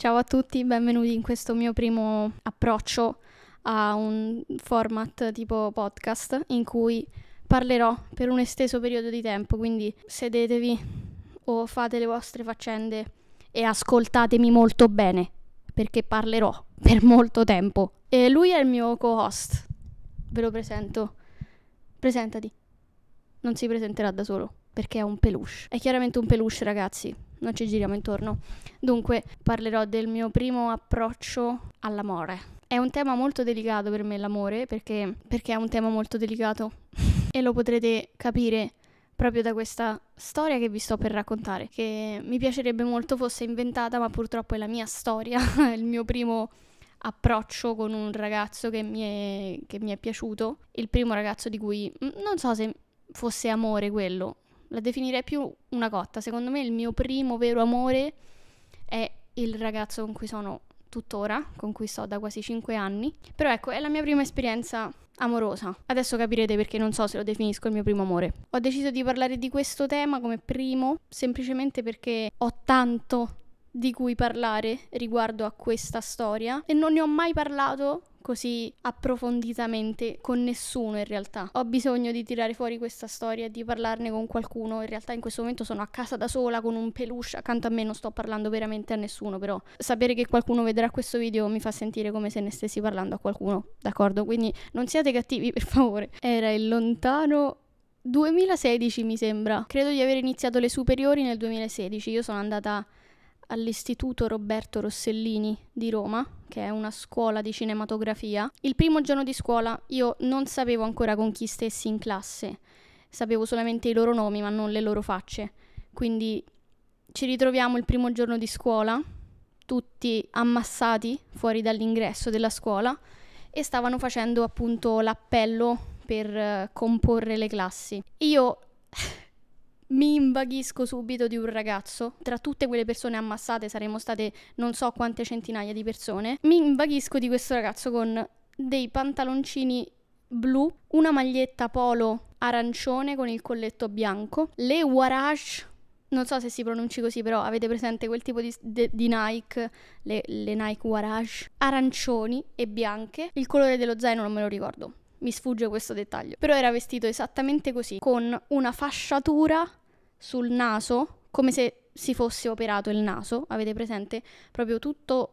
Ciao a tutti, benvenuti in questo mio primo approccio a un format tipo podcast in cui parlerò per un esteso periodo di tempo, quindi sedetevi o fate le vostre faccende e ascoltatemi molto bene perché parlerò per molto tempo. E lui è il mio co-host. Ve lo presento. Presentati. Non si presenterà da solo perché è un peluche. È chiaramente un peluche, ragazzi non ci giriamo intorno. Dunque parlerò del mio primo approccio all'amore. È un tema molto delicato per me l'amore perché, perché è un tema molto delicato e lo potrete capire proprio da questa storia che vi sto per raccontare, che mi piacerebbe molto fosse inventata, ma purtroppo è la mia storia, il mio primo approccio con un ragazzo che mi, è, che mi è piaciuto, il primo ragazzo di cui mm, non so se fosse amore quello, la definirei più una cotta. Secondo me il mio primo vero amore è il ragazzo con cui sono tuttora, con cui sto da quasi 5 anni. Però ecco, è la mia prima esperienza amorosa. Adesso capirete perché non so se lo definisco il mio primo amore. Ho deciso di parlare di questo tema come primo, semplicemente perché ho tanto di cui parlare riguardo a questa storia e non ne ho mai parlato così approfonditamente con nessuno in realtà. Ho bisogno di tirare fuori questa storia e di parlarne con qualcuno. In realtà in questo momento sono a casa da sola con un peluche accanto a me, non sto parlando veramente a nessuno, però sapere che qualcuno vedrà questo video mi fa sentire come se ne stessi parlando a qualcuno, d'accordo? Quindi non siate cattivi, per favore. Era il lontano 2016 mi sembra. Credo di aver iniziato le superiori nel 2016. Io sono andata all'Istituto Roberto Rossellini di Roma, che è una scuola di cinematografia. Il primo giorno di scuola io non sapevo ancora con chi stessi in classe, sapevo solamente i loro nomi ma non le loro facce. Quindi ci ritroviamo il primo giorno di scuola, tutti ammassati fuori dall'ingresso della scuola e stavano facendo appunto l'appello per uh, comporre le classi. Io mi invaghisco subito di un ragazzo. Tra tutte quelle persone ammassate saremmo state non so quante centinaia di persone. Mi invaghisco di questo ragazzo con dei pantaloncini blu, una maglietta polo arancione con il colletto bianco, le warage non so se si pronunci così, però avete presente quel tipo di, de, di Nike, le, le Nike Warage, arancioni e bianche. Il colore dello zaino non me lo ricordo mi sfugge questo dettaglio. Però era vestito esattamente così, con una fasciatura sul naso, come se si fosse operato il naso, avete presente? Proprio tutto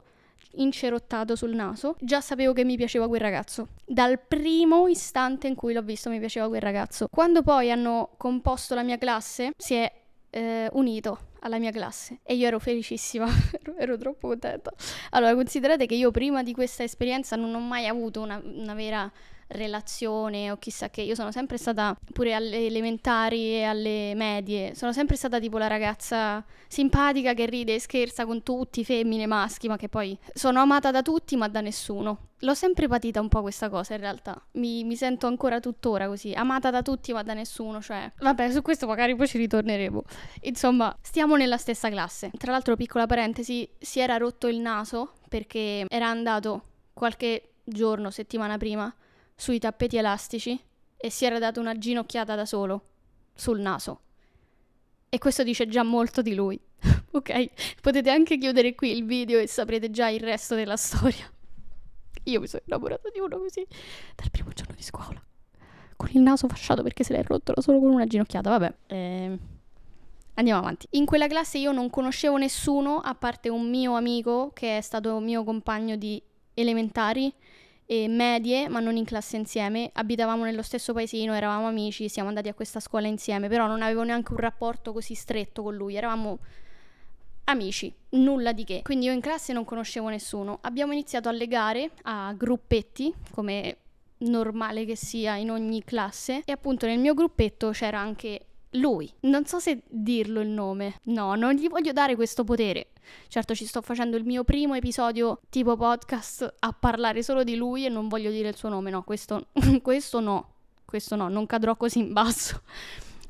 incerottato sul naso. Già sapevo che mi piaceva quel ragazzo. Dal primo istante in cui l'ho visto mi piaceva quel ragazzo. Quando poi hanno composto la mia classe, si è eh, unito alla mia classe e io ero felicissima, ero troppo contenta. Allora, considerate che io prima di questa esperienza non ho mai avuto una, una vera relazione o chissà che. Io sono sempre stata, pure alle elementari e alle medie, sono sempre stata tipo la ragazza simpatica che ride e scherza con tutti, femmine, maschi, ma che poi sono amata da tutti ma da nessuno. L'ho sempre patita un po' questa cosa in realtà, mi, mi sento ancora tuttora così, amata da tutti ma da nessuno, cioè... Vabbè, su questo magari poi ci ritorneremo. Insomma, stiamo nella stessa classe. Tra l'altro, piccola parentesi, si era rotto il naso perché era andato qualche giorno, settimana prima, sui tappeti elastici e si era dato una ginocchiata da solo, sul naso. E questo dice già molto di lui. ok, potete anche chiudere qui il video e saprete già il resto della storia. Io mi sono innamorata di uno così dal primo giorno di scuola. Con il naso fasciato perché se l'è rotto da solo con una ginocchiata, vabbè. Eh, andiamo avanti. In quella classe io non conoscevo nessuno a parte un mio amico che è stato mio compagno di elementari e medie, ma non in classe insieme. Abitavamo nello stesso paesino, eravamo amici, siamo andati a questa scuola insieme, però non avevo neanche un rapporto così stretto con lui, eravamo amici, nulla di che. Quindi io in classe non conoscevo nessuno. Abbiamo iniziato a legare a gruppetti, come normale che sia in ogni classe, e appunto nel mio gruppetto c'era anche lui. Non so se dirlo il nome. No, non gli voglio dare questo potere. Certo, ci sto facendo il mio primo episodio tipo podcast a parlare solo di lui e non voglio dire il suo nome. No, questo, questo no. Questo no, non cadrò così in basso.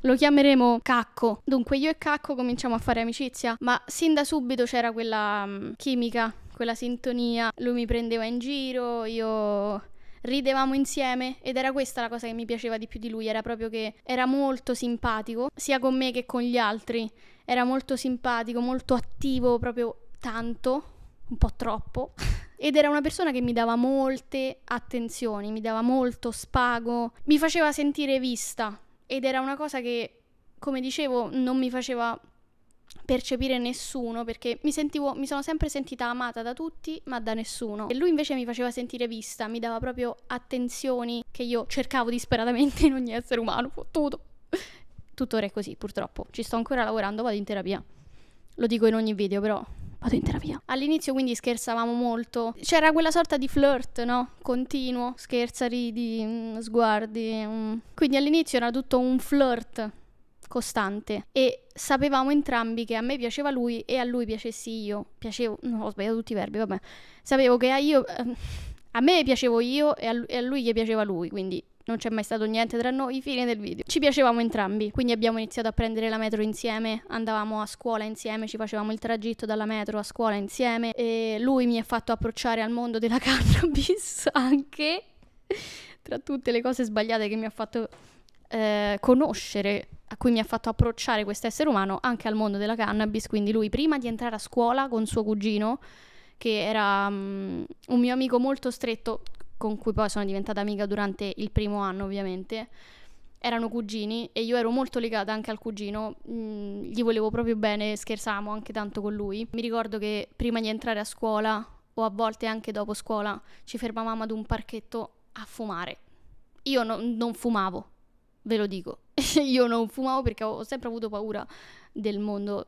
Lo chiameremo Cacco. Dunque io e Cacco cominciamo a fare amicizia, ma sin da subito c'era quella um, chimica, quella sintonia. Lui mi prendeva in giro, io ridevamo insieme ed era questa la cosa che mi piaceva di più di lui, era proprio che era molto simpatico, sia con me che con gli altri, era molto simpatico, molto attivo, proprio tanto, un po' troppo. Ed era una persona che mi dava molte attenzioni, mi dava molto spago, mi faceva sentire vista ed era una cosa che, come dicevo, non mi faceva percepire nessuno perché mi, sentivo, mi sono sempre sentita amata da tutti ma da nessuno e lui invece mi faceva sentire vista, mi dava proprio attenzioni che io cercavo disperatamente in ogni essere umano, tutto. Tuttora è così purtroppo, ci sto ancora lavorando, vado in terapia. Lo dico in ogni video però vado in terapia. All'inizio quindi scherzavamo molto, c'era quella sorta di flirt, no? Continuo, scherza, ridi, mm, sguardi. Mm. Quindi all'inizio era tutto un flirt costante e sapevamo entrambi che a me piaceva lui e a lui piacessi io. Piacevo, no, ho sbagliato tutti i verbi, vabbè. Sapevo che a io eh, a me piacevo io e a, lui, e a lui gli piaceva lui, quindi non c'è mai stato niente tra noi, fine del video. Ci piacevamo entrambi, quindi abbiamo iniziato a prendere la metro insieme, andavamo a scuola insieme, ci facevamo il tragitto dalla metro a scuola insieme e lui mi ha fatto approcciare al mondo della cannabis anche tra tutte le cose sbagliate che mi ha fatto eh, conoscere a cui mi ha fatto approcciare questo essere umano anche al mondo della cannabis, quindi lui prima di entrare a scuola con suo cugino, che era um, un mio amico molto stretto, con cui poi sono diventata amica durante il primo anno ovviamente, erano cugini e io ero molto legata anche al cugino, mm, gli volevo proprio bene, scherzavamo anche tanto con lui. Mi ricordo che prima di entrare a scuola o a volte anche dopo scuola ci fermavamo ad un parchetto a fumare. Io no, non fumavo, ve lo dico, io non fumavo perché ho sempre avuto paura del mondo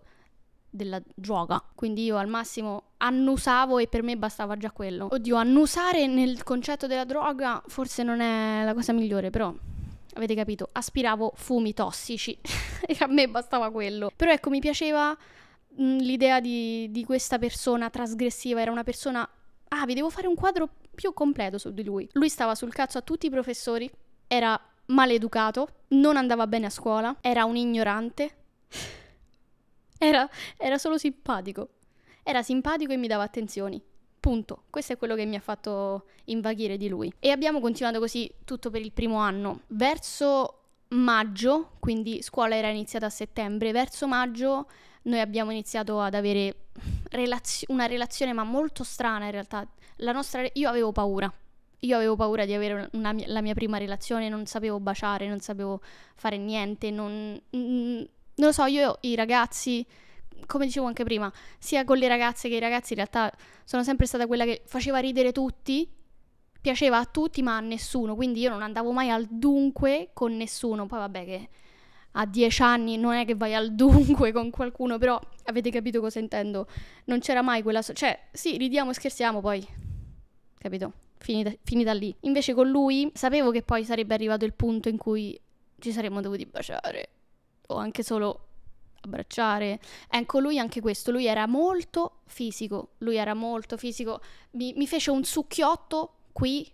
della droga. Quindi io al massimo annusavo e per me bastava già quello. Oddio, annusare nel concetto della droga forse non è la cosa migliore, però avete capito, aspiravo fumi tossici e a me bastava quello. Però ecco, mi piaceva l'idea di, di questa persona trasgressiva, era una persona... Ah, vi devo fare un quadro più completo su di lui. Lui stava sul cazzo a tutti i professori, era maleducato, non andava bene a scuola, era un ignorante. Era, era, solo simpatico. Era simpatico e mi dava attenzioni. Punto. Questo è quello che mi ha fatto invaghire di lui. E abbiamo continuato così tutto per il primo anno. Verso maggio, quindi scuola era iniziata a settembre, verso maggio noi abbiamo iniziato ad avere relaz- una relazione ma molto strana in realtà. Nostra, io avevo paura io avevo paura di avere una, una, la mia prima relazione, non sapevo baciare, non sapevo fare niente, non, mm, non lo so, io i ragazzi, come dicevo anche prima, sia con le ragazze che i ragazzi in realtà sono sempre stata quella che faceva ridere tutti, piaceva a tutti ma a nessuno, quindi io non andavo mai al dunque con nessuno, poi vabbè che a dieci anni non è che vai al dunque con qualcuno, però avete capito cosa intendo, non c'era mai quella... So- cioè sì, ridiamo e scherziamo poi, capito? finita, finita lì. Invece con lui sapevo che poi sarebbe arrivato il punto in cui ci saremmo dovuti baciare o anche solo abbracciare. Ecco, lui anche questo, lui era molto fisico, lui era molto fisico, mi, mi fece un succhiotto qui,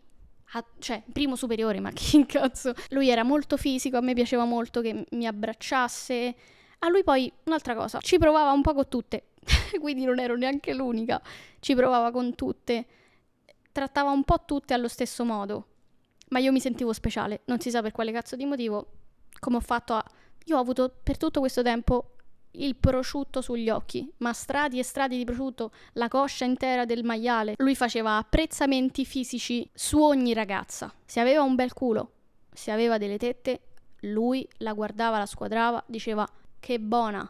a, cioè primo superiore, ma che cazzo. Lui era molto fisico, a me piaceva molto che mi abbracciasse. A lui poi un'altra cosa, ci provava un po' con tutte, quindi non ero neanche l'unica, ci provava con tutte trattava un po' tutte allo stesso modo. Ma io mi sentivo speciale, non si sa per quale cazzo di motivo, come ho fatto a... Io ho avuto per tutto questo tempo il prosciutto sugli occhi, ma strati e strati di prosciutto, la coscia intera del maiale. Lui faceva apprezzamenti fisici su ogni ragazza. Se aveva un bel culo, se aveva delle tette, lui la guardava, la squadrava, diceva che buona,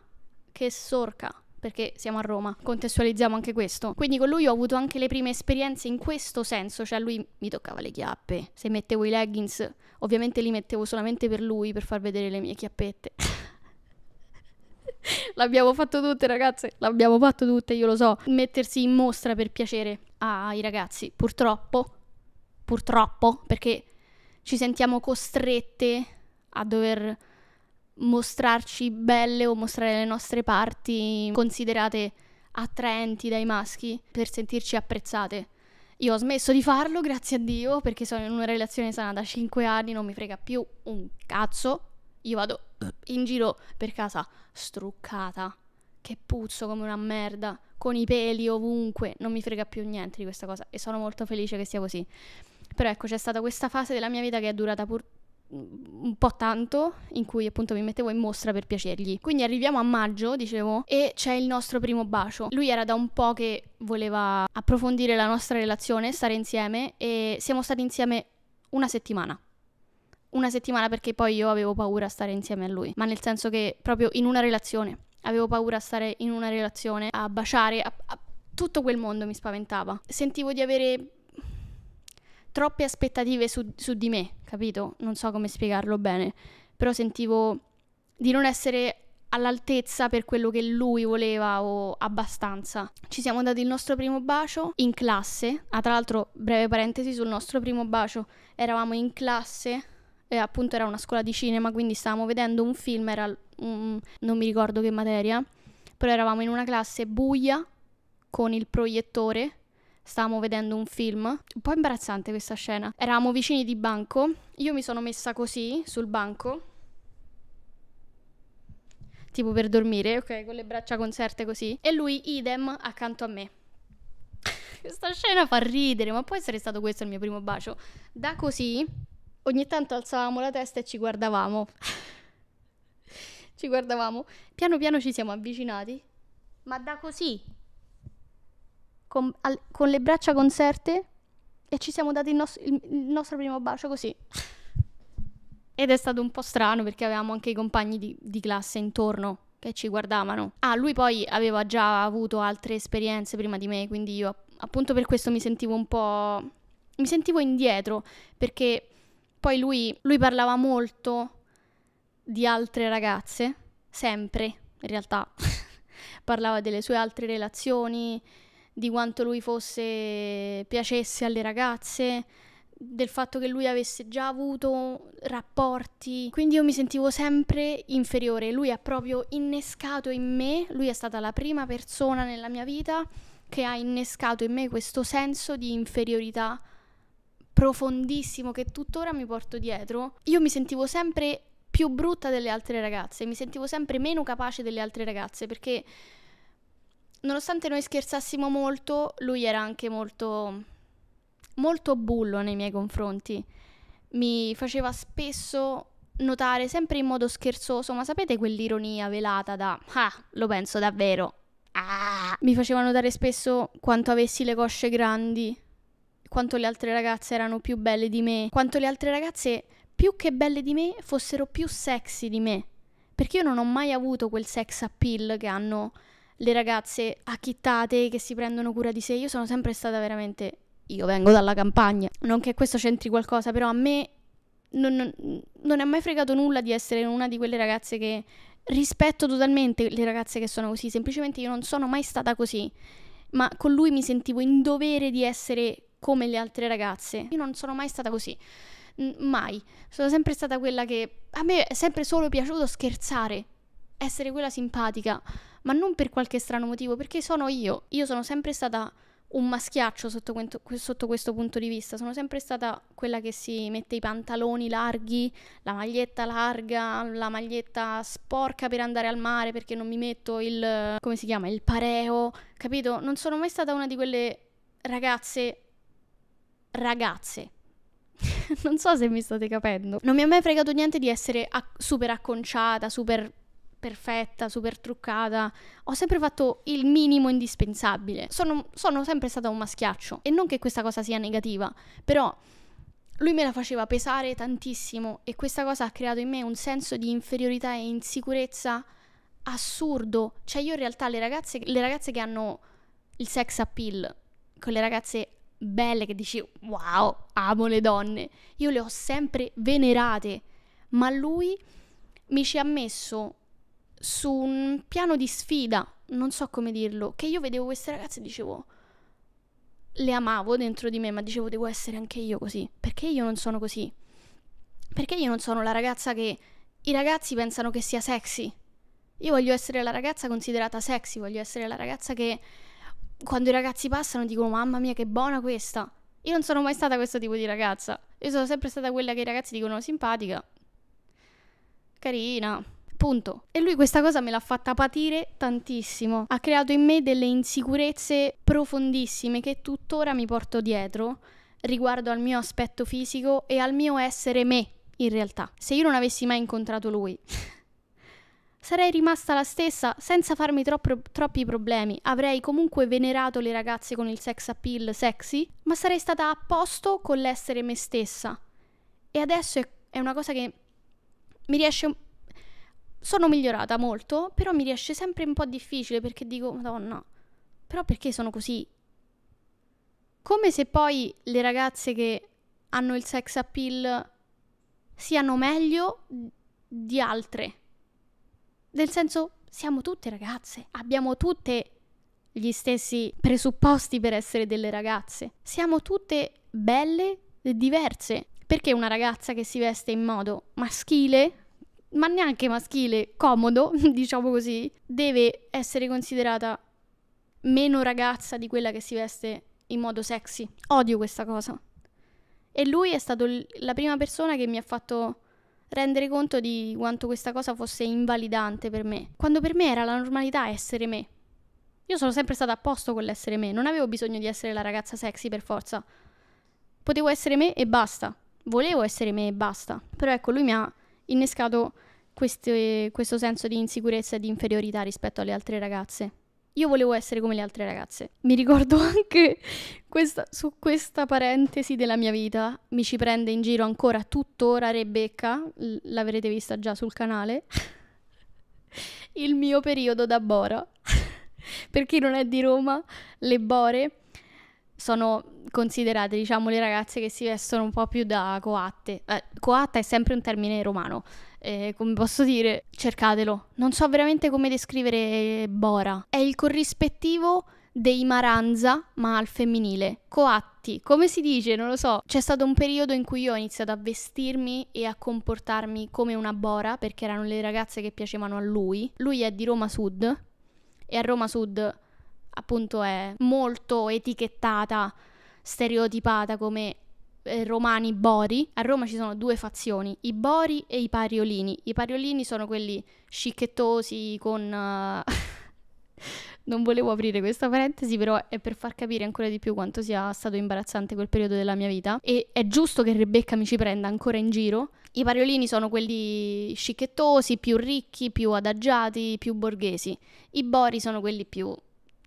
che sorca, perché siamo a Roma, contestualizziamo anche questo. Quindi con lui ho avuto anche le prime esperienze in questo senso, cioè lui mi toccava le chiappe, se mettevo i leggings ovviamente li mettevo solamente per lui, per far vedere le mie chiappette. L'abbiamo fatto tutte ragazze, l'abbiamo fatto tutte, io lo so. Mettersi in mostra per piacere ai ragazzi, purtroppo, purtroppo, perché ci sentiamo costrette a dover mostrarci belle o mostrare le nostre parti considerate attraenti dai maschi per sentirci apprezzate. Io ho smesso di farlo, grazie a Dio, perché sono in una relazione sana da 5 anni, non mi frega più un cazzo. Io vado in giro per casa struccata, che puzzo come una merda, con i peli ovunque, non mi frega più niente di questa cosa e sono molto felice che sia così. Però ecco, c'è stata questa fase della mia vita che è durata pur un po' tanto in cui appunto mi mettevo in mostra per piacergli. Quindi arriviamo a maggio, dicevo, e c'è il nostro primo bacio. Lui era da un po' che voleva approfondire la nostra relazione, stare insieme e siamo stati insieme una settimana. Una settimana perché poi io avevo paura a stare insieme a lui, ma nel senso che proprio in una relazione. Avevo paura a stare in una relazione, a baciare, a, a tutto quel mondo mi spaventava. Sentivo di avere troppe aspettative su, su di me, capito? Non so come spiegarlo bene, però sentivo di non essere all'altezza per quello che lui voleva o abbastanza. Ci siamo dati il nostro primo bacio in classe. Ah, tra l'altro, breve parentesi sul nostro primo bacio, eravamo in classe e appunto era una scuola di cinema, quindi stavamo vedendo un film, era un, non mi ricordo che materia, però eravamo in una classe buia con il proiettore stavamo vedendo un film, un po' imbarazzante questa scena. Eravamo vicini di banco, io mi sono messa così sul banco, tipo per dormire, ok, con le braccia conserte così, e lui idem accanto a me. Questa scena fa ridere, ma può essere stato questo il mio primo bacio. Da così, ogni tanto alzavamo la testa e ci guardavamo. ci guardavamo, piano piano ci siamo avvicinati, ma da così con, al, con le braccia conserte e ci siamo dati il, nos- il, il nostro primo bacio così. Ed è stato un po' strano perché avevamo anche i compagni di, di, classe intorno che ci guardavano. Ah, lui poi aveva già avuto altre esperienze prima di me, quindi io appunto per questo mi sentivo un po'... mi sentivo indietro perché poi lui, lui parlava molto di altre ragazze, sempre in realtà, parlava delle sue altre relazioni, di quanto lui fosse piacesse alle ragazze, del fatto che lui avesse già avuto rapporti, quindi io mi sentivo sempre inferiore, lui ha proprio innescato in me, lui è stata la prima persona nella mia vita che ha innescato in me questo senso di inferiorità profondissimo che tuttora mi porto dietro. Io mi sentivo sempre più brutta delle altre ragazze, mi sentivo sempre meno capace delle altre ragazze perché nonostante noi scherzassimo molto, lui era anche molto, molto bullo nei miei confronti. Mi faceva spesso notare, sempre in modo scherzoso, ma sapete quell'ironia velata da ah, lo penso davvero. Ah! Mi faceva notare spesso quanto avessi le cosce grandi, quanto le altre ragazze erano più belle di me, quanto le altre ragazze più che belle di me fossero più sexy di me. Perché io non ho mai avuto quel sex appeal che hanno le ragazze acchittate che si prendono cura di sé. Io sono sempre stata veramente. Io vengo dalla campagna. Non che questo c'entri qualcosa, però a me non, non, non è mai fregato nulla di essere una di quelle ragazze che rispetto totalmente le ragazze che sono così. Semplicemente io non sono mai stata così. Ma con lui mi sentivo in dovere di essere come le altre ragazze. Io non sono mai stata così. N- mai. Sono sempre stata quella che. A me è sempre solo piaciuto scherzare essere quella simpatica, ma non per qualche strano motivo, perché sono io. Io sono sempre stata un maschiaccio sotto, sotto, questo punto di vista. Sono sempre stata quella che si mette i pantaloni larghi, la maglietta larga, la maglietta sporca per andare al mare perché non mi metto il come si chiama? il pareo, capito? Non sono mai stata una di quelle ragazze ragazze. non so se mi state capendo. Non mi è mai fregato niente di essere ac- super acconciata, super perfetta, super truccata, ho sempre fatto il minimo indispensabile. Sono, sono sempre stata un maschiaccio e non che questa cosa sia negativa, però lui me la faceva pesare tantissimo e questa cosa ha creato in me un senso di inferiorità e insicurezza assurdo. Cioè io in realtà le ragazze, le ragazze che hanno il sex appeal, quelle ragazze belle che dici wow, amo le donne, io le ho sempre venerate, ma lui mi ci ha messo su un piano di sfida, non so come dirlo, che io vedevo queste ragazze e dicevo, le amavo dentro di me, ma dicevo devo essere anche io così, perché io non sono così? Perché io non sono la ragazza che i ragazzi pensano che sia sexy? Io voglio essere la ragazza considerata sexy, voglio essere la ragazza che quando i ragazzi passano dicono mamma mia che buona questa. Io non sono mai stata questo tipo di ragazza. Io sono sempre stata quella che i ragazzi dicono simpatica, carina, Punto. E lui questa cosa me l'ha fatta patire tantissimo. Ha creato in me delle insicurezze profondissime che tuttora mi porto dietro riguardo al mio aspetto fisico e al mio essere me, in realtà. Se io non avessi mai incontrato lui, sarei rimasta la stessa senza farmi troppo, troppi problemi. Avrei comunque venerato le ragazze con il sex appeal sexy, ma sarei stata a posto con l'essere me stessa. E adesso è, è una cosa che mi riesce sono migliorata molto, però mi riesce sempre un po' difficile perché dico, madonna, però perché sono così? Come se poi le ragazze che hanno il sex appeal siano meglio di altre. Nel senso, siamo tutte ragazze, abbiamo tutte gli stessi presupposti per essere delle ragazze. Siamo tutte belle e diverse. Perché una ragazza che si veste in modo maschile ma neanche maschile, comodo, diciamo così, deve essere considerata meno ragazza di quella che si veste in modo sexy. Odio questa cosa. E lui è stato l- la prima persona che mi ha fatto rendere conto di quanto questa cosa fosse invalidante per me, quando per me era la normalità essere me. Io sono sempre stata a posto con l'essere me, non avevo bisogno di essere la ragazza sexy per forza. Potevo essere me e basta. Volevo essere me e basta. Però ecco, lui mi ha innescato queste, questo senso di insicurezza e di inferiorità rispetto alle altre ragazze. Io volevo essere come le altre ragazze. Mi ricordo anche questa, su questa parentesi della mia vita, mi ci prende in giro ancora tuttora Rebecca, l'avrete vista già sul canale, il mio periodo da Bora. per chi non è di Roma, le Bore sono considerate, diciamo, le ragazze che si vestono un po' più da coatte. Eh, coatta è sempre un termine romano. Eh, come posso dire, cercatelo. Non so veramente come descrivere Bora. È il corrispettivo dei Maranza, ma al femminile. Coatti, come si dice? Non lo so. C'è stato un periodo in cui io ho iniziato a vestirmi e a comportarmi come una Bora, perché erano le ragazze che piacevano a lui. Lui è di Roma Sud e a Roma Sud appunto è molto etichettata, stereotipata come eh, romani bori. A Roma ci sono due fazioni, i bori e i pariolini. I pariolini sono quelli scicchettosi con... Uh... non volevo aprire questa parentesi, però è per far capire ancora di più quanto sia stato imbarazzante quel periodo della mia vita. E è giusto che Rebecca mi ci prenda ancora in giro. I pariolini sono quelli scicchettosi, più ricchi, più adagiati, più borghesi. I bori sono quelli più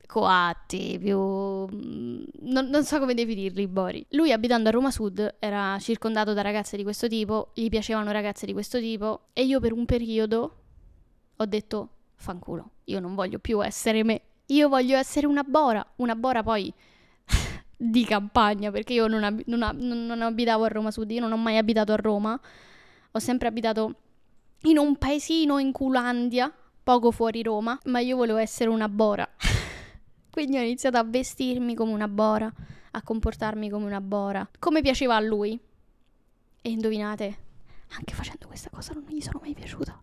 coatti, più... Mm, non, non, so come definirli, Bori. Lui abitando a Roma Sud era circondato da ragazze di questo tipo, gli piacevano ragazze di questo tipo e io per un periodo ho detto fanculo, io non voglio più essere me, io voglio essere una bora, una bora poi di campagna perché io non, ab- non, ab- non abitavo a Roma Sud, io non ho mai abitato a Roma, ho sempre abitato in un paesino in Culandia, poco fuori Roma, ma io volevo essere una bora. Quindi ho iniziato a vestirmi come una bora, a comportarmi come una bora, come piaceva a lui. E indovinate, anche facendo questa cosa non gli sono mai piaciuta.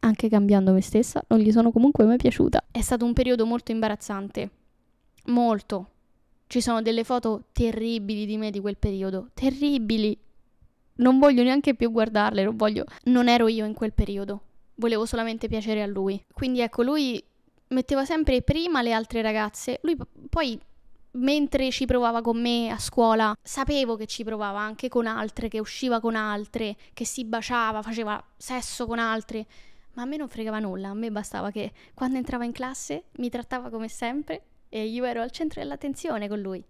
Anche cambiando me stessa, non gli sono comunque mai piaciuta. È stato un periodo molto imbarazzante. Molto. Ci sono delle foto terribili di me di quel periodo. Terribili. Non voglio neanche più guardarle, non voglio... Non ero io in quel periodo. Volevo solamente piacere a lui. Quindi ecco, lui metteva sempre prima le altre ragazze. Lui poi mentre ci provava con me a scuola, sapevo che ci provava anche con altre, che usciva con altre, che si baciava, faceva sesso con altre. Ma a me non fregava nulla, a me bastava che quando entrava in classe mi trattava come sempre e io ero al centro dell'attenzione con lui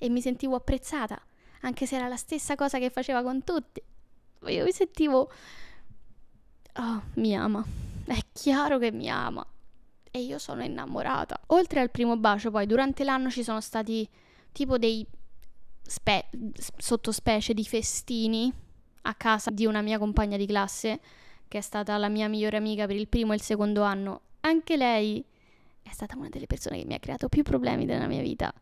e mi sentivo apprezzata, anche se era la stessa cosa che faceva con tutti. Io mi sentivo... Oh, mi ama. È chiaro che mi ama e io sono innamorata. Oltre al primo bacio, poi durante l'anno ci sono stati tipo dei spe- sottospecie di festini a casa di una mia compagna di classe, che è stata la mia migliore amica per il primo e il secondo anno. Anche lei è stata una delle persone che mi ha creato più problemi della mia vita.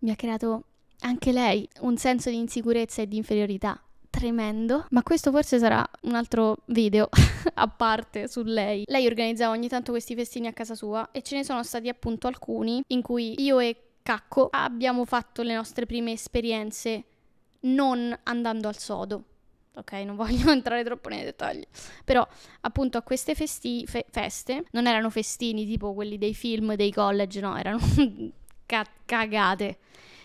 Mi ha creato anche lei un senso di insicurezza e di inferiorità tremendo. Ma questo forse sarà un altro video a parte su lei. Lei organizzava ogni tanto questi festini a casa sua e ce ne sono stati appunto alcuni in cui io e Cacco abbiamo fatto le nostre prime esperienze non andando al sodo. Ok, non voglio entrare troppo nei dettagli. Però, appunto, a queste festi- fe- feste non erano festini tipo quelli dei film, dei college, no, erano cagate.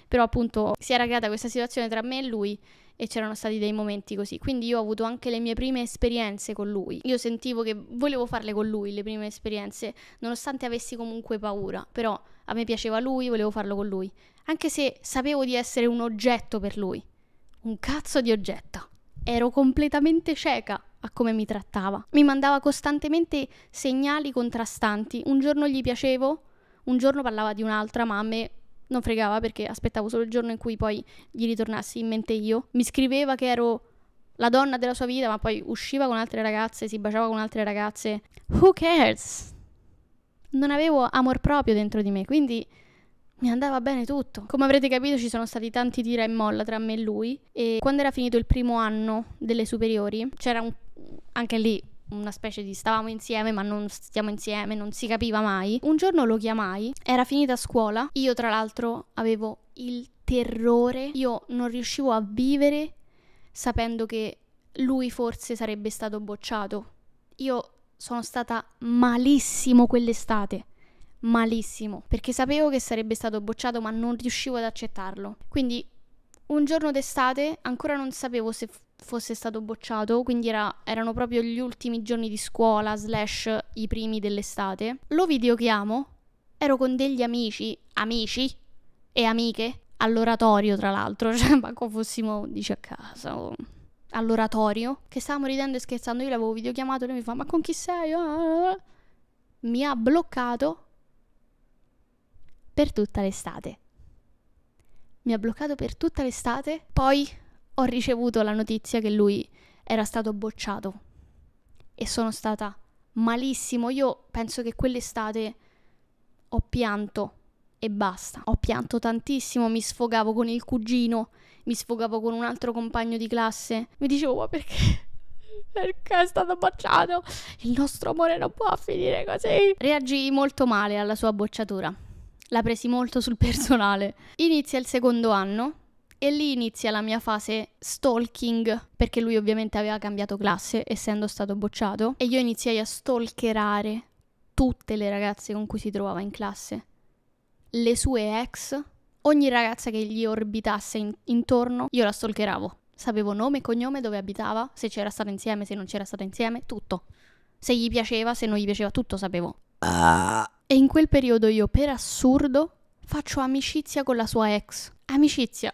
Però, appunto, si era creata questa situazione tra me e lui e c'erano stati dei momenti così. Quindi io ho avuto anche le mie prime esperienze con lui. Io sentivo che volevo farle con lui le prime esperienze, nonostante avessi comunque paura, però a me piaceva lui, volevo farlo con lui, anche se sapevo di essere un oggetto per lui. Un cazzo di oggetto. Ero completamente cieca a come mi trattava. Mi mandava costantemente segnali contrastanti. Un giorno gli piacevo, un giorno parlava di un'altra, ma a me non fregava perché aspettavo solo il giorno in cui poi gli ritornassi in mente io. Mi scriveva che ero la donna della sua vita, ma poi usciva con altre ragazze, si baciava con altre ragazze. Who cares? Non avevo amor proprio dentro di me, quindi mi andava bene tutto. Come avrete capito ci sono stati tanti tira e molla tra me e lui e quando era finito il primo anno delle superiori c'era un... anche lì una specie di stavamo insieme ma non stiamo insieme, non si capiva mai. Un giorno lo chiamai, era finita scuola, io tra l'altro avevo il terrore, io non riuscivo a vivere sapendo che lui forse sarebbe stato bocciato. Io sono stata malissimo quell'estate. Malissimo, perché sapevo che sarebbe stato bocciato ma non riuscivo ad accettarlo. Quindi un giorno d'estate ancora non sapevo se fosse stato bocciato, quindi era, erano proprio gli ultimi giorni di scuola, slash i primi dell'estate. Lo videochiamo, ero con degli amici, amici e amiche, all'oratorio tra l'altro, cioè manco fossimo, dice, a casa, o... all'oratorio, che stavamo ridendo e scherzando, io l'avevo videochiamato e lui mi fa, ma con chi sei? Mi ha bloccato per tutta l'estate. Mi ha bloccato per tutta l'estate, poi ho ricevuto la notizia che lui era stato bocciato e sono stata malissimo. Io penso che quell'estate ho pianto e basta. Ho pianto tantissimo, mi sfogavo con il cugino, mi sfogavo con un altro compagno di classe. Mi dicevo, ma perché? Perché è stato bocciato? Il nostro amore non può finire così. Reagii molto male alla sua bocciatura. La presi molto sul personale. Inizia il secondo anno e lì inizia la mia fase stalking, perché lui ovviamente aveva cambiato classe, essendo stato bocciato, e io iniziai a stalkerare tutte le ragazze con cui si trovava in classe, le sue ex, ogni ragazza che gli orbitasse in- intorno, io la stalkeravo. Sapevo nome, e cognome, dove abitava, se c'era stata insieme, se non c'era stata insieme, tutto. Se gli piaceva, se non gli piaceva, tutto sapevo. E in quel periodo io, per assurdo, faccio amicizia con la sua ex. Amicizia,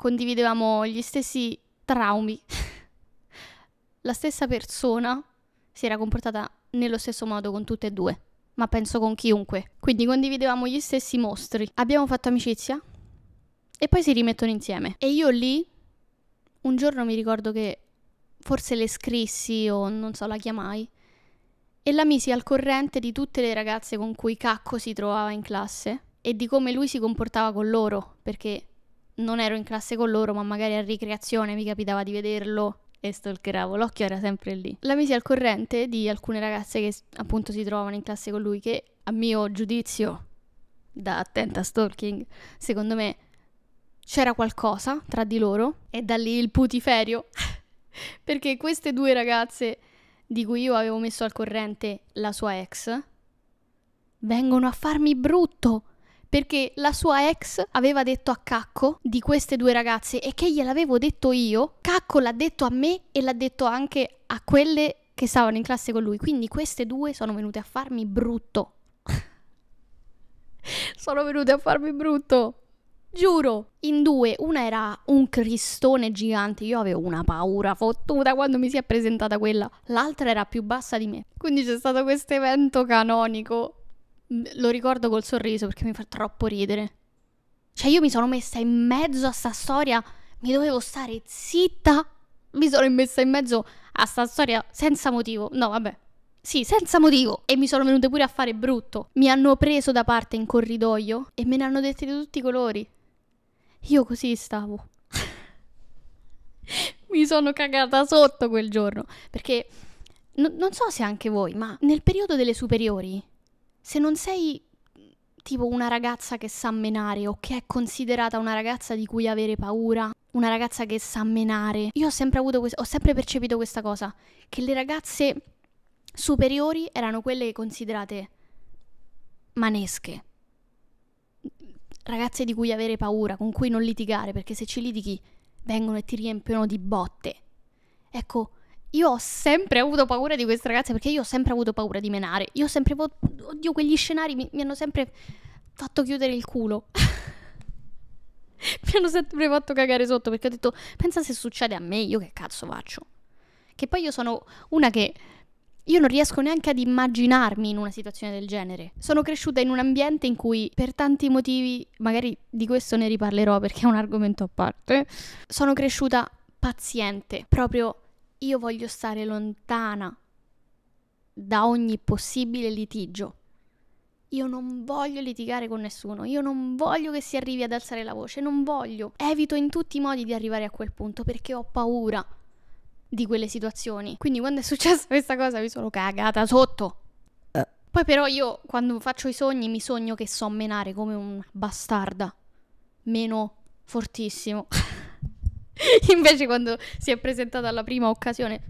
condividevamo gli stessi traumi. La stessa persona si era comportata nello stesso modo con tutte e due, ma penso con chiunque. Quindi condividevamo gli stessi mostri. Abbiamo fatto amicizia e poi si rimettono insieme. E io lì, un giorno mi ricordo che forse le scrissi o non so, la chiamai e la misi al corrente di tutte le ragazze con cui Cacco si trovava in classe e di come lui si comportava con loro, perché non ero in classe con loro, ma magari a ricreazione mi capitava di vederlo e stalkeravo, l'occhio era sempre lì. La misi al corrente di alcune ragazze che appunto si trovavano in classe con lui che a mio giudizio da attenta stalking, secondo me c'era qualcosa tra di loro e da lì il putiferio perché queste due ragazze di cui io avevo messo al corrente la sua ex vengono a farmi brutto perché la sua ex aveva detto a Cacco di queste due ragazze e che gliel'avevo detto io. Cacco l'ha detto a me e l'ha detto anche a quelle che stavano in classe con lui. Quindi queste due sono venute a farmi brutto. sono venute a farmi brutto. Giuro, in due, una era un cristone gigante, io avevo una paura fottuta quando mi si è presentata quella, l'altra era più bassa di me. Quindi c'è stato questo evento canonico lo ricordo col sorriso perché mi fa troppo ridere. Cioè io mi sono messa in mezzo a sta storia, mi dovevo stare zitta. Mi sono messa in mezzo a sta storia senza motivo. No, vabbè. Sì, senza motivo. E mi sono venute pure a fare brutto. Mi hanno preso da parte in corridoio e me ne hanno dette di tutti i colori. Io così stavo. mi sono cagata sotto quel giorno. Perché no, non so se anche voi, ma nel periodo delle superiori se non sei tipo una ragazza che sa menare o che è considerata una ragazza di cui avere paura, una ragazza che sa menare, io ho sempre avuto ho sempre percepito questa cosa, che le ragazze superiori erano quelle considerate manesche. Ragazze di cui avere paura, con cui non litigare, perché se ci litighi vengono e ti riempiono di botte. Ecco, io ho sempre avuto paura di queste ragazze perché io ho sempre avuto paura di menare. Io ho sempre avuto. Oddio, quegli scenari mi, mi hanno sempre fatto chiudere il culo. mi hanno sempre fatto cagare sotto perché ho detto: pensa se succede a me, io che cazzo faccio? Che poi io sono una che. Io non riesco neanche ad immaginarmi in una situazione del genere. Sono cresciuta in un ambiente in cui, per tanti motivi, magari di questo ne riparlerò perché è un argomento a parte, sono cresciuta paziente, proprio io voglio stare lontana da ogni possibile litigio. Io non voglio litigare con nessuno, io non voglio che si arrivi ad alzare la voce, non voglio. Evito in tutti i modi di arrivare a quel punto perché ho paura di quelle situazioni. Quindi quando è successa questa cosa mi sono cagata sotto. Eh. Poi però io quando faccio i sogni mi sogno che so menare come un bastarda. Meno fortissimo. Invece quando si è presentata alla prima occasione,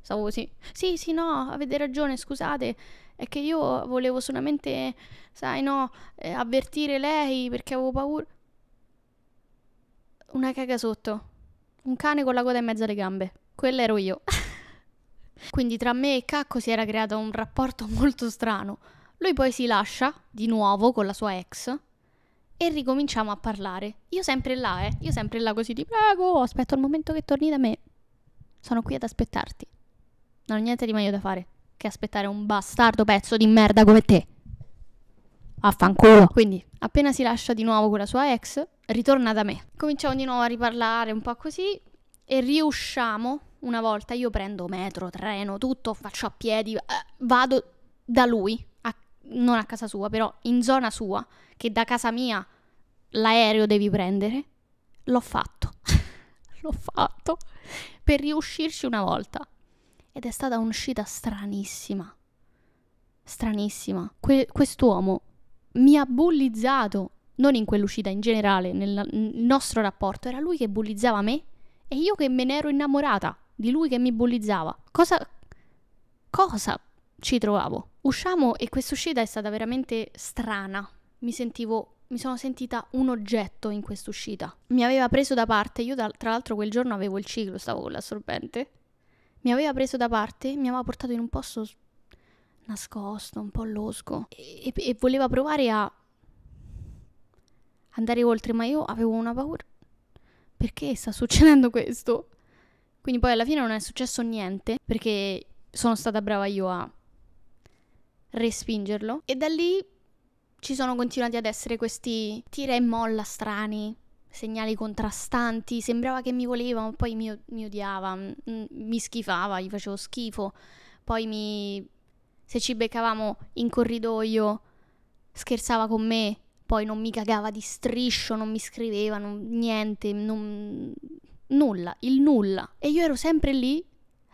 stavo così. Sì, sì, no, avete ragione, scusate. È che io volevo solamente, sai, no, eh, avvertire lei perché avevo paura. Una caga sotto. Un cane con la coda in mezzo alle gambe. Quella ero io. Quindi tra me e Cacco si era creato un rapporto molto strano. Lui poi si lascia, di nuovo, con la sua ex, e ricominciamo a parlare. Io sempre là, eh. Io sempre là così ti prego, ah, boh, aspetto il momento che torni da me. Sono qui ad aspettarti. Non ho niente di meglio da fare che aspettare un bastardo pezzo di merda come te. Affanculo. Quindi, appena si lascia di nuovo con la sua ex, ritorna da me. Cominciamo di nuovo a riparlare un po' così e riusciamo una volta io prendo metro, treno, tutto, faccio a piedi, eh, vado da lui non a casa sua, però in zona sua, che da casa mia l'aereo devi prendere, l'ho fatto. l'ho fatto per riuscirci una volta. Ed è stata un'uscita stranissima. Stranissima. Que- quest'uomo mi ha bullizzato, non in quell'uscita, in generale, nel, nel nostro rapporto. Era lui che bullizzava me e io che me ne ero innamorata di lui che mi bullizzava. Cosa... Cosa ci trovavo? Usciamo e questa uscita è stata veramente strana. Mi sentivo mi sono sentita un oggetto in quest'uscita. Mi aveva preso da parte, io da, tra l'altro quel giorno avevo il ciclo, stavo con l'assorbente. Mi aveva preso da parte, mi aveva portato in un posto nascosto, un po' losco e, e voleva provare a andare oltre, ma io avevo una paura. Perché sta succedendo questo? Quindi poi alla fine non è successo niente perché sono stata brava io a respingerlo. E da lì ci sono continuati ad essere questi tira e molla strani, segnali contrastanti, sembrava che mi voleva, ma poi mi, mi odiava, mi schifava, gli facevo schifo, poi mi... se ci beccavamo in corridoio scherzava con me, poi non mi cagava di striscio, non mi scriveva, non, niente, non, nulla, il nulla. E io ero sempre lì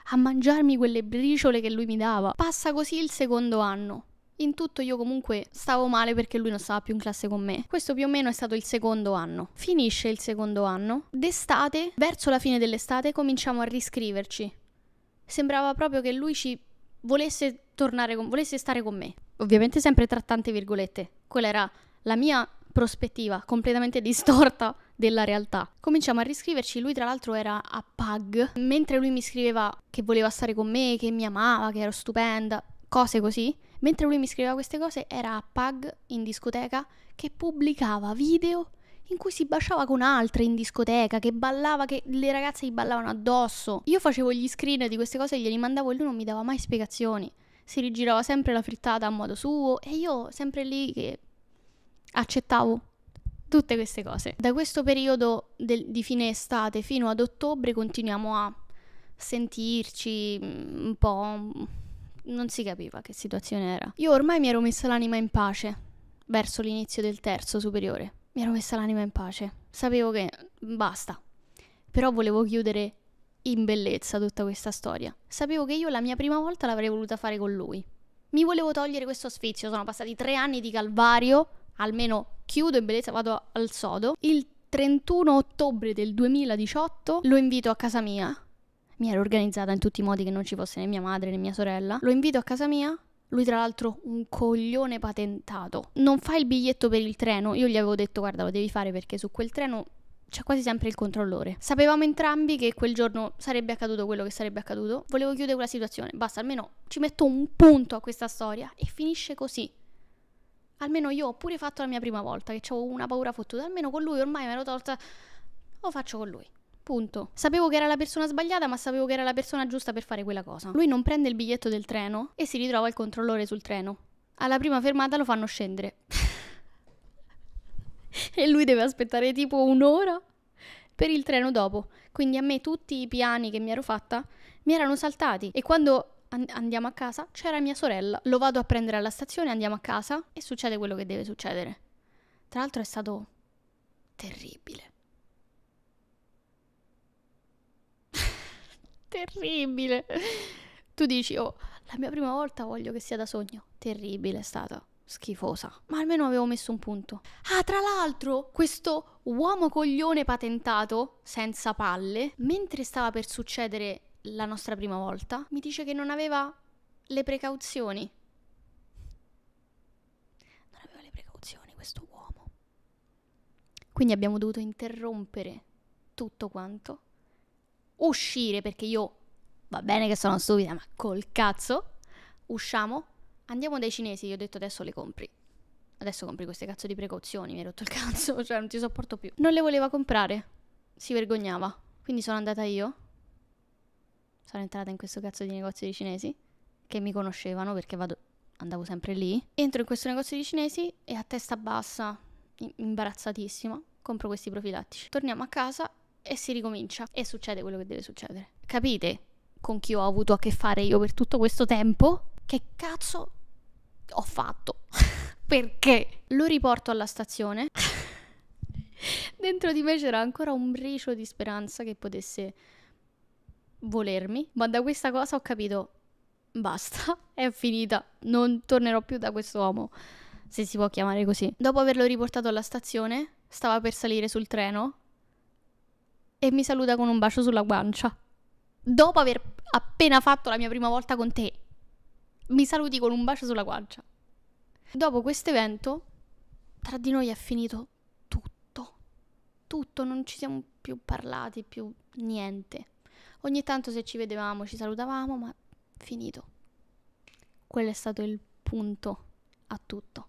a mangiarmi quelle briciole che lui mi dava. Passa così il secondo anno. In tutto io comunque stavo male perché lui non stava più in classe con me. Questo più o meno è stato il secondo anno. Finisce il secondo anno. D'estate, verso la fine dell'estate, cominciamo a riscriverci. Sembrava proprio che lui ci volesse tornare con, volesse stare con me. Ovviamente sempre tra tante virgolette. Quella era la mia prospettiva completamente distorta della realtà. Cominciamo a riscriverci, lui tra l'altro era a Pug, mentre lui mi scriveva che voleva stare con me, che mi amava, che ero stupenda, cose così. Mentre lui mi scriveva queste cose era a Pug in discoteca che pubblicava video in cui si baciava con altre in discoteca, che ballava, che le ragazze gli ballavano addosso. Io facevo gli screen di queste cose, e glieli mandavo e lui non mi dava mai spiegazioni. Si rigirava sempre la frittata a modo suo e io sempre lì che accettavo tutte queste cose. Da questo periodo del, di fine estate fino ad ottobre continuiamo a sentirci mm, un po'... Mm, non si capiva che situazione era. Io ormai mi ero messa l'anima in pace verso l'inizio del terzo superiore. Mi ero messa l'anima in pace. Sapevo che mm, basta. Però volevo chiudere in bellezza tutta questa storia. Sapevo che io la mia prima volta l'avrei voluta fare con lui. Mi volevo togliere questo sfizio, sono passati tre anni di calvario almeno chiudo in bellezza, vado al sodo. Il 31 ottobre del 2018 lo invito a casa mia. Mi ero organizzata in tutti i modi che non ci fosse né mia madre né mia sorella. Lo invito a casa mia. Lui tra l'altro un coglione patentato. Non fa il biglietto per il treno. Io gli avevo detto guarda lo devi fare perché su quel treno c'è quasi sempre il controllore. Sapevamo entrambi che quel giorno sarebbe accaduto quello che sarebbe accaduto. Volevo chiudere quella situazione. Basta, almeno ci metto un punto a questa storia e finisce così. Almeno io ho pure fatto la mia prima volta, che avevo una paura fottuta. Almeno con lui ormai me l'ho tolta. Lo faccio con lui. Punto. Sapevo che era la persona sbagliata, ma sapevo che era la persona giusta per fare quella cosa. Lui non prende il biglietto del treno e si ritrova il controllore sul treno. Alla prima fermata lo fanno scendere. e lui deve aspettare tipo un'ora per il treno dopo. Quindi a me tutti i piani che mi ero fatta mi erano saltati. E quando and- andiamo a casa, c'era mia sorella, lo vado a prendere alla stazione, andiamo a casa e succede quello che deve succedere. Tra l'altro è stato terribile. terribile. Tu dici, oh, la mia prima volta voglio che sia da sogno. Terribile è stata schifosa. Ma almeno avevo messo un punto. Ah, tra l'altro, questo uomo coglione patentato, senza palle, mentre stava per succedere la nostra prima volta, mi dice che non aveva le precauzioni. Non aveva le precauzioni questo uomo. Quindi abbiamo dovuto interrompere tutto quanto, uscire perché io, va bene che sono stupida, ma col cazzo, usciamo, andiamo dai cinesi, gli ho detto adesso le compri. Adesso compri queste cazzo di precauzioni, mi hai rotto il cazzo, cioè non ti sopporto più. Non le voleva comprare, si vergognava. Quindi sono andata io, sono entrata in questo cazzo di negozio di cinesi che mi conoscevano perché vado, andavo sempre lì. Entro in questo negozio di cinesi e a testa bassa, imbarazzatissima, compro questi profilattici. Torniamo a casa e si ricomincia e succede quello che deve succedere. Capite con chi ho avuto a che fare io per tutto questo tempo? Che cazzo ho fatto? perché? Lo riporto alla stazione. Dentro di me c'era ancora un bricio di speranza che potesse volermi, ma da questa cosa ho capito basta, è finita, non tornerò più da quest'uomo, se si può chiamare così. Dopo averlo riportato alla stazione, stava per salire sul treno e mi saluta con un bacio sulla guancia. Dopo aver appena fatto la mia prima volta con te, mi saluti con un bacio sulla guancia. Dopo questo evento, tra di noi è finito tutto. Tutto, non ci siamo più parlati, più niente. Ogni tanto se ci vedevamo ci salutavamo, ma finito. Quello è stato il punto a tutto.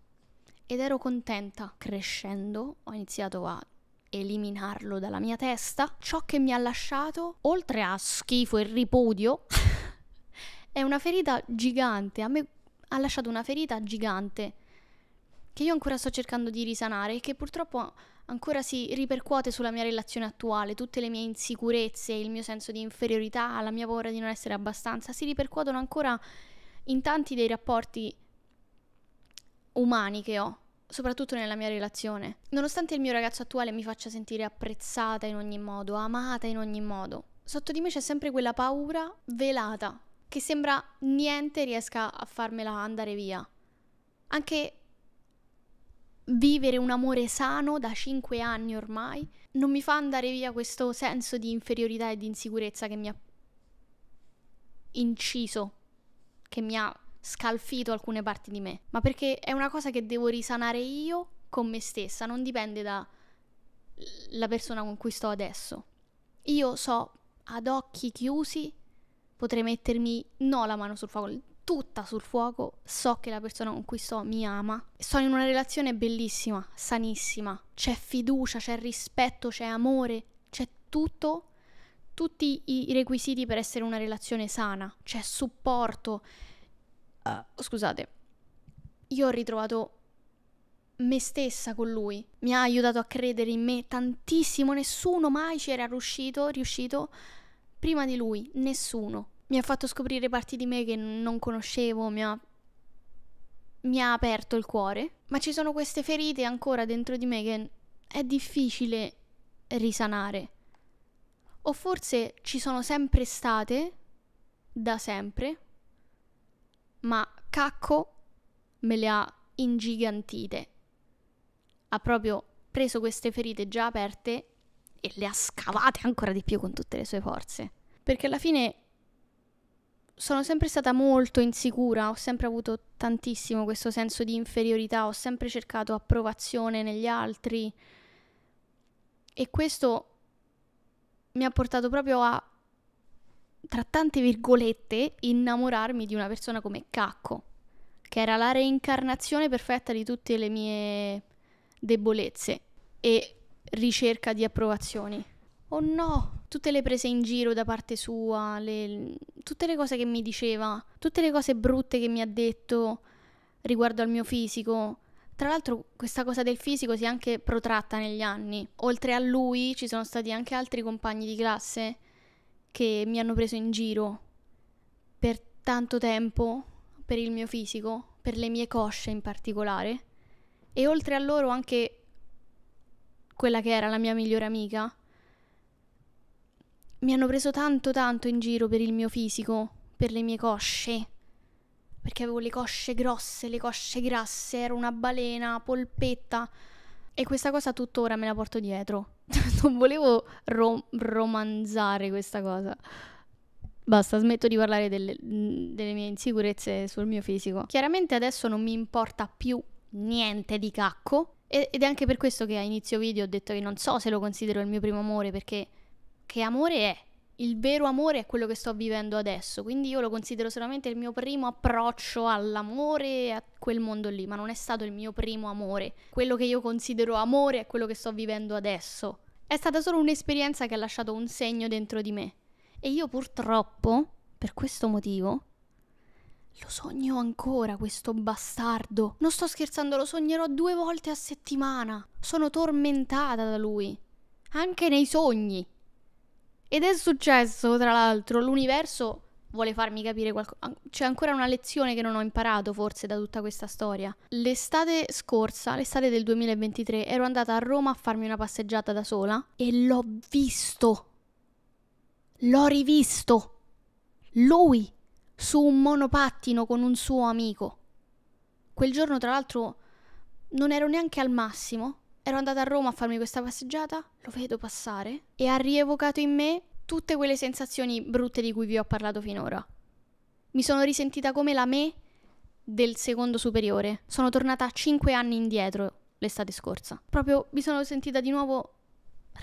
Ed ero contenta. Crescendo ho iniziato a eliminarlo dalla mia testa. Ciò che mi ha lasciato, oltre a schifo e ripudio, è una ferita gigante. A me ha lasciato una ferita gigante che io ancora sto cercando di risanare e che purtroppo ancora si ripercuote sulla mia relazione attuale, tutte le mie insicurezze, il mio senso di inferiorità, la mia paura di non essere abbastanza, si ripercuotono ancora in tanti dei rapporti umani che ho, soprattutto nella mia relazione. Nonostante il mio ragazzo attuale mi faccia sentire apprezzata in ogni modo, amata in ogni modo, sotto di me c'è sempre quella paura velata che sembra niente riesca a farmela andare via. Anche vivere un amore sano da 5 anni ormai, non mi fa andare via questo senso di inferiorità e di insicurezza che mi ha inciso, che mi ha scalfito alcune parti di me, ma perché è una cosa che devo risanare io con me stessa, non dipende dalla persona con cui sto adesso. Io so ad occhi chiusi potrei mettermi no la mano sul fuoco, tutta sul fuoco, so che la persona con cui sto mi ama, sono in una relazione bellissima, sanissima, c'è fiducia, c'è rispetto, c'è amore, c'è tutto, tutti i requisiti per essere una relazione sana, c'è supporto. Uh, scusate, io ho ritrovato me stessa con lui, mi ha aiutato a credere in me tantissimo, nessuno mai ci era riuscito, riuscito prima di lui, nessuno mi ha fatto scoprire parti di me che non conoscevo, mi ha, mi ha aperto il cuore, ma ci sono queste ferite ancora dentro di me che è difficile risanare. O forse ci sono sempre state, da sempre, ma Cacco me le ha ingigantite. Ha proprio preso queste ferite già aperte e le ha scavate ancora di più con tutte le sue forze. Perché alla fine sono sempre stata molto insicura, ho sempre avuto tantissimo questo senso di inferiorità, ho sempre cercato approvazione negli altri e questo mi ha portato proprio a, tra tante virgolette, innamorarmi di una persona come Cacco, che era la reincarnazione perfetta di tutte le mie debolezze e ricerca di approvazioni. Oh no! tutte le prese in giro da parte sua, le, tutte le cose che mi diceva, tutte le cose brutte che mi ha detto riguardo al mio fisico. Tra l'altro questa cosa del fisico si è anche protratta negli anni. Oltre a lui ci sono stati anche altri compagni di classe che mi hanno preso in giro per tanto tempo, per il mio fisico, per le mie cosce in particolare. E oltre a loro anche quella che era la mia migliore amica, mi hanno preso tanto tanto in giro per il mio fisico, per le mie cosce. Perché avevo le cosce grosse, le cosce grasse, ero una balena, polpetta. E questa cosa tuttora me la porto dietro. non volevo rom- romanzare questa cosa. Basta, smetto di parlare delle, delle mie insicurezze sul mio fisico. Chiaramente adesso non mi importa più niente di cacco. Ed è anche per questo che a inizio video ho detto che non so se lo considero il mio primo amore, perché che amore è. Il vero amore è quello che sto vivendo adesso, quindi io lo considero solamente il mio primo approccio all'amore e a quel mondo lì, ma non è stato il mio primo amore. Quello che io considero amore è quello che sto vivendo adesso. È stata solo un'esperienza che ha lasciato un segno dentro di me. E io purtroppo, per questo motivo, lo sogno ancora questo bastardo. Non sto scherzando, lo sognerò due volte a settimana. Sono tormentata da lui. Anche nei sogni. Ed è successo, tra l'altro, l'universo vuole farmi capire qualcosa. C'è ancora una lezione che non ho imparato forse da tutta questa storia. L'estate scorsa, l'estate del 2023, ero andata a Roma a farmi una passeggiata da sola e l'ho visto. L'ho rivisto. Lui su un monopattino con un suo amico. Quel giorno, tra l'altro, non ero neanche al massimo ero andata a Roma a farmi questa passeggiata, lo vedo passare e ha rievocato in me tutte quelle sensazioni brutte di cui vi ho parlato finora. Mi sono risentita come la me del secondo superiore. Sono tornata 5 anni indietro l'estate scorsa. Proprio mi sono sentita di nuovo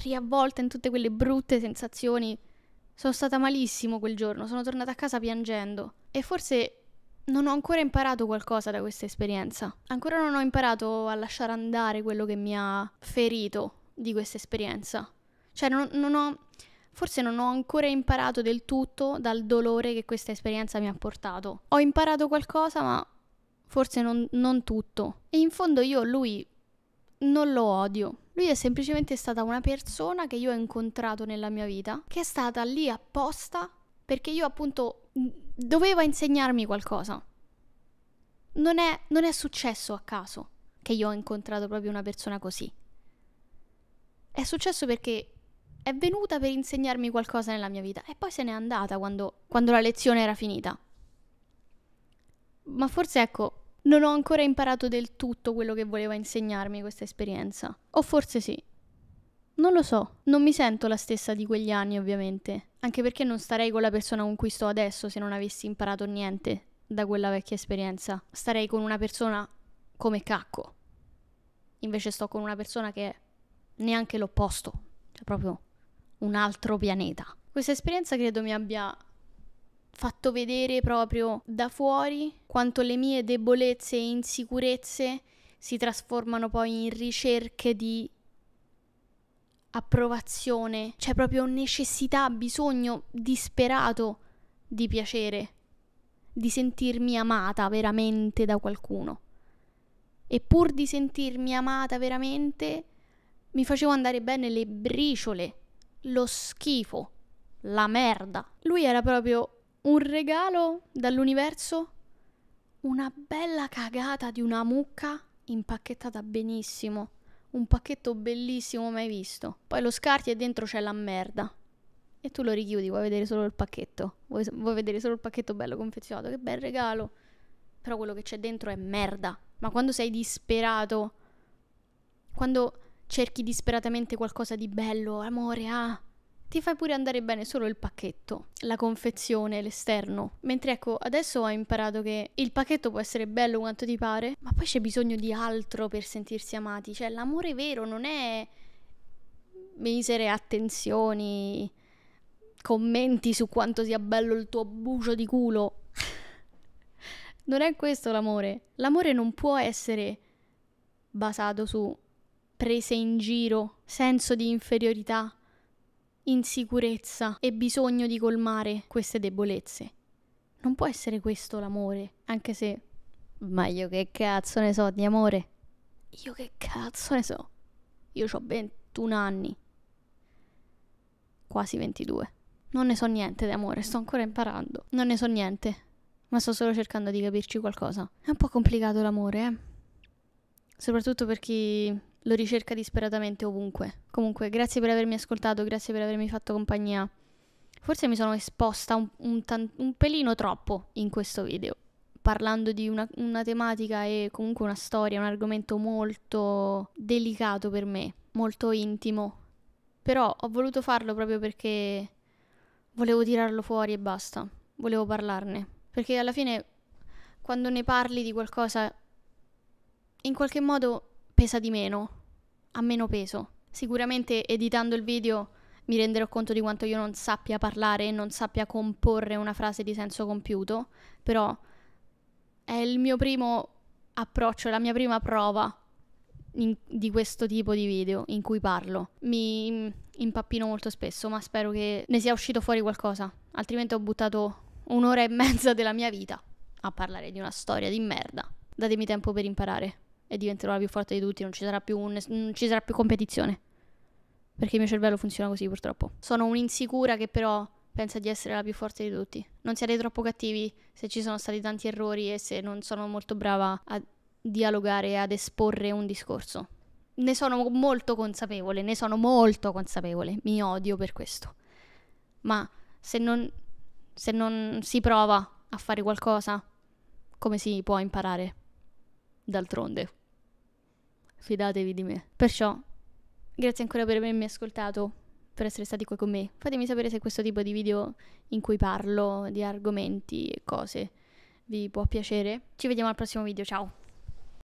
riavvolta in tutte quelle brutte sensazioni. Sono stata malissimo quel giorno, sono tornata a casa piangendo. E forse non ho ancora imparato qualcosa da questa esperienza. Ancora non ho imparato a lasciare andare quello che mi ha ferito di questa esperienza. Cioè, non, non ho. Forse non ho ancora imparato del tutto dal dolore che questa esperienza mi ha portato. Ho imparato qualcosa, ma forse non, non tutto. E in fondo io lui non lo odio. Lui è semplicemente stata una persona che io ho incontrato nella mia vita, che è stata lì apposta perché io appunto doveva insegnarmi qualcosa. Non è, non è successo a caso che io ho incontrato proprio una persona così. È successo perché è venuta per insegnarmi qualcosa nella mia vita e poi se n'è andata quando, quando la lezione era finita. Ma forse ecco, non ho ancora imparato del tutto quello che voleva insegnarmi questa esperienza. O forse sì, non lo so, non mi sento la stessa di quegli anni ovviamente, anche perché non starei con la persona con cui sto adesso se non avessi imparato niente da quella vecchia esperienza. Starei con una persona come cacco. Invece sto con una persona che è neanche l'opposto, cioè proprio un altro pianeta. Questa esperienza credo mi abbia fatto vedere proprio da fuori quanto le mie debolezze e insicurezze si trasformano poi in ricerche di approvazione, c'è proprio necessità, bisogno disperato di piacere, di sentirmi amata veramente da qualcuno. E pur di sentirmi amata veramente, mi facevo andare bene le briciole, lo schifo, la merda. Lui era proprio un regalo dall'universo, una bella cagata di una mucca impacchettata benissimo un pacchetto bellissimo mai visto. Poi lo scarti e dentro c'è la merda. E tu lo richiudi, vuoi vedere solo il pacchetto. Vuoi, vuoi vedere solo il pacchetto bello confezionato. Che bel regalo. Però quello che c'è dentro è merda. Ma quando sei disperato, quando cerchi disperatamente qualcosa di bello, amore, ah, ti fai pure andare bene solo il pacchetto, la confezione, l'esterno. Mentre ecco, adesso hai imparato che il pacchetto può essere bello quanto ti pare, ma poi c'è bisogno di altro per sentirsi amati. Cioè, l'amore vero non è misere attenzioni, commenti su quanto sia bello il tuo bucio di culo. non è questo l'amore. L'amore non può essere basato su prese in giro, senso di inferiorità insicurezza e bisogno di colmare queste debolezze. Non può essere questo l'amore, anche se... Ma io che cazzo ne so di amore? Io che cazzo ne so? Io ho 21 anni. Quasi 22. Non ne so niente di amore, sto ancora imparando. Non ne so niente, ma sto solo cercando di capirci qualcosa. È un po' complicato l'amore, eh? Soprattutto per chi lo ricerca disperatamente ovunque. Comunque, grazie per avermi ascoltato, grazie per avermi fatto compagnia. Forse mi sono esposta un, un, tan- un pelino troppo in questo video, parlando di una, una tematica e comunque una storia, un argomento molto delicato per me, molto intimo. Però ho voluto farlo proprio perché volevo tirarlo fuori e basta, volevo parlarne. Perché alla fine, quando ne parli di qualcosa, in qualche modo pesa di meno, ha meno peso. Sicuramente editando il video mi renderò conto di quanto io non sappia parlare e non sappia comporre una frase di senso compiuto, però è il mio primo approccio, la mia prima prova in, di questo tipo di video in cui parlo. Mi impappino molto spesso, ma spero che ne sia uscito fuori qualcosa, altrimenti ho buttato un'ora e mezza della mia vita a parlare di una storia di merda. Datemi tempo per imparare e diventerò la più forte di tutti, non ci sarà più, un, non ci sarà più competizione. Perché il mio cervello funziona così purtroppo. Sono un'insicura che però pensa di essere la più forte di tutti. Non siate troppo cattivi se ci sono stati tanti errori e se non sono molto brava a dialogare e ad esporre un discorso. Ne sono molto consapevole, ne sono molto consapevole, mi odio per questo. Ma se non, se non si prova a fare qualcosa, come si può imparare? D'altronde fidatevi di me. Perciò, grazie ancora per avermi ascoltato, per essere stati qui con me. Fatemi sapere se questo tipo di video in cui parlo di argomenti e cose vi può piacere. Ci vediamo al prossimo video, ciao!